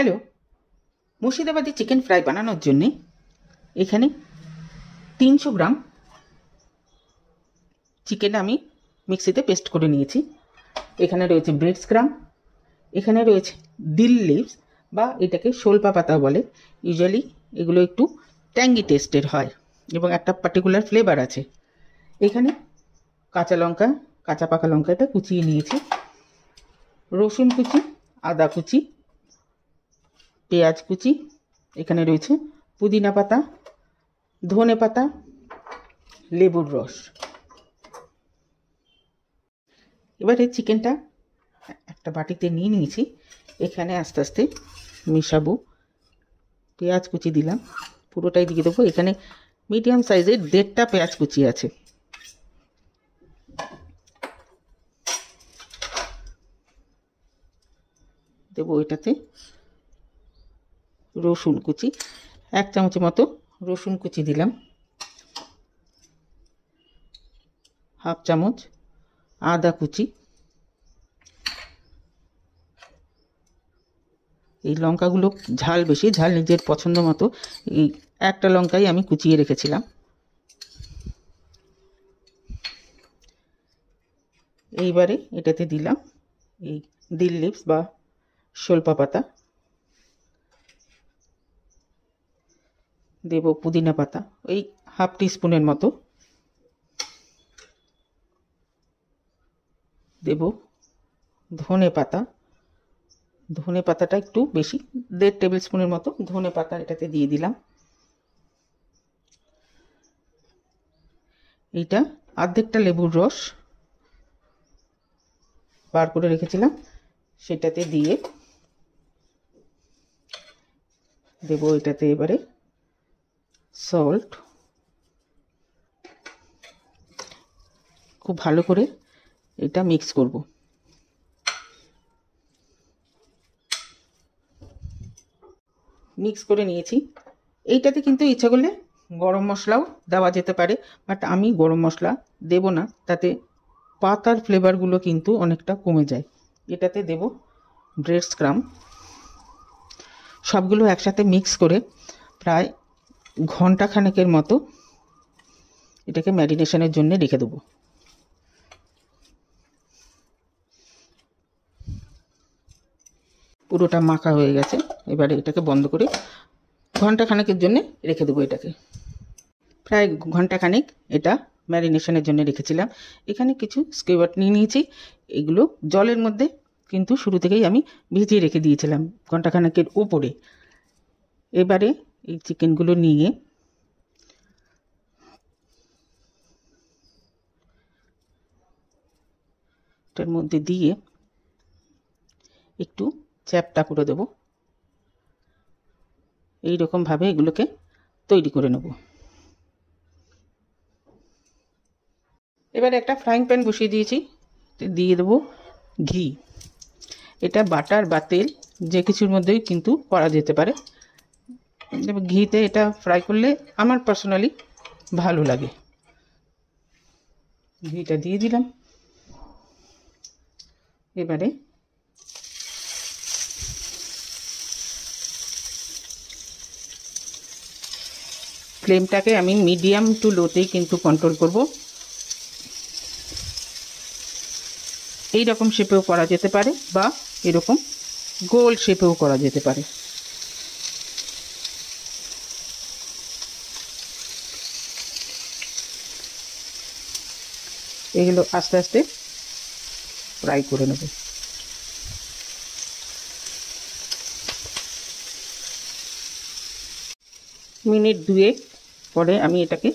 hello মুর্শিদাবাদি chicken fry বানানোর জন্যে এখানে তিনশো গ্রাম চিকেন আমি মিক্সিতে পেস্ট করে নিয়েছি এখানে রয়েছে ব্রেডস গ্রাম এখানে রয়েছে দিল লিভস বা এটাকে শোলপা পাতা বলে ইউজুয়ালি এগুলো একটু ট্যাঙ্গি টেস্টের হয় এবং একটা পার্টিকুলার ফ্লেভার আছে এখানে কাঁচা লঙ্কা কাঁচা পাকা লঙ্কাটা কুচিয়ে নিয়েছি রসুন কুচি আদা কুচি পেঁয়াজ কুচি এখানে রয়েছে পুদিনা পাতা ধনে পাতা লেবুর রস এবারে চিকেনটা একটা বাটিতে নিয়ে নিয়েছি এখানে আস্তে আস্তে মিশাবো পেঁয়াজ কুচি দিলাম পুরোটাই দিয়ে দেবো এখানে মিডিয়াম সাইজের দেড়টা পেঁয়াজ কুচি আছে দেবো এটাতে রসুন কুচি এক চামচ মতো রসুন কুচি দিলাম হাফ চামচ আদা কুচি এই লঙ্কাগুলো ঝাল বেশি ঝাল নিজের পছন্দ মতো এই একটা লঙ্কাই আমি কুচিয়ে রেখেছিলাম এইবারে এটাতে দিলাম এই দিল লিপস বা শোলপা পাতা দেব পুদিনা পাতা ওই হাফ টিস্পুনের মতো দেব ধনে পাতা ধনে পাতাটা একটু বেশি দেড় টেবিল স্পুনের মতো ধনে পাতা এটাতে দিয়ে দিলাম এইটা অর্ধেকটা লেবুর রস বার করে রেখেছিলাম সেটাতে দিয়ে দেবো এটাতে এবারে সল্ট খুব ভালো করে এটা মিক্স করব মিক্স করে নিয়েছি এইটাতে কিন্তু ইচ্ছা করলে গরম মশলাও দেওয়া যেতে পারে বাট আমি গরম মশলা দেব না তাতে পাতার ফ্লেভারগুলো কিন্তু অনেকটা কমে যায় এটাতে দেব ব্রেড স্ক্রাম সবগুলো একসাথে মিক্স করে প্রায় ঘন্টা খানেকের মতো এটাকে ম্যারিনেশনের জন্য রেখে দেবো পুরোটা মাখা হয়ে গেছে এবারে এটাকে বন্ধ করে ঘন্টা খানেকের জন্য রেখে দেবো এটাকে প্রায় ঘন্টা খানেক এটা ম্যারিনেশনের জন্য রেখেছিলাম এখানে কিছু স্কেওয়াট নিয়ে নিয়েছি এগুলো জলের মধ্যে কিন্তু শুরু থেকেই আমি ভিজিয়ে রেখে দিয়েছিলাম ঘণ্টাখানেকের ওপরে এবারে এই চিকেনগুলো নিয়ে এটার মধ্যে দিয়ে একটু চ্যাপটা করে দেব এই রকমভাবে এগুলোকে তৈরি করে নেব এবার একটা ফ্রাইং প্যান বসিয়ে দিয়েছি দিয়ে দেবো ঘি এটা বাটার বা তেল যে কিছুর মধ্যেই কিন্তু করা যেতে পারে ঘিতে এটা ফ্রাই করলে আমার পার্সোনালি ভালো লাগে ঘিটা দিয়ে দিলাম এবারে ফ্লেমটাকে আমি মিডিয়াম টু লোতেই কিন্তু কন্ট্রোল করব এই রকম শেপেও করা যেতে পারে বা এরকম গোল শেপেও করা যেতে পারে এগুলো আস্তে আস্তে ফ্রাই করে নেব মিনিট দুয়েক পরে আমি এটাকে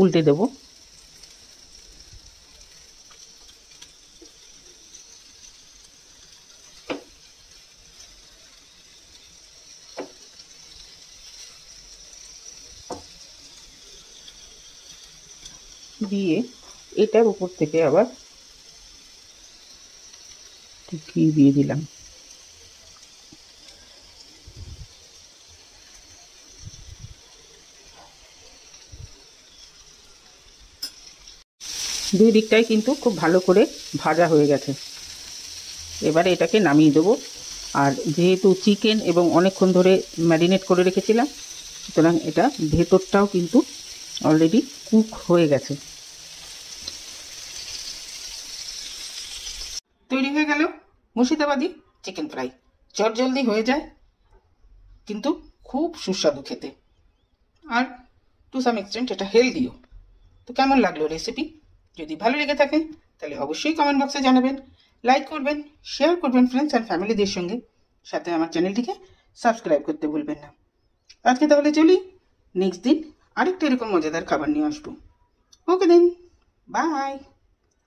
উল্টে দেব দিয়ে এটার উপর থেকে আবার ঘি দিয়ে দিলাম দুই দিকটাই কিন্তু খুব ভালো করে ভাজা হয়ে গেছে এবারে এটাকে নামিয়ে দেবো আর যেহেতু চিকেন এবং অনেকক্ষণ ধরে ম্যারিনেট করে রেখেছিলাম সুতরাং এটা ভেতরটাও কিন্তু অলরেডি কুক হয়ে গেছে তৈরি হয়ে গেল মুর্শিদাবাদি চিকেন ফ্রাই চট জলদি হয়ে যায় কিন্তু খুব সুস্বাদু খেতে আর টু সাম এক্সটেন্ট এটা হেলদিও তো কেমন লাগলো রেসিপি যদি ভালো লেগে থাকে তাহলে অবশ্যই কমেন্ট বক্সে জানাবেন লাইক করবেন শেয়ার করবেন ফ্রেন্ডস অ্যান্ড ফ্যামিলিদের সঙ্গে সাথে আমার চ্যানেলটিকে সাবস্ক্রাইব করতে ভুলবেন না আজকে তাহলে চলি নেক্সট দিন আরেকটা এরকম মজাদার খাবার নিয়ে আসবো ওকে দিন বাই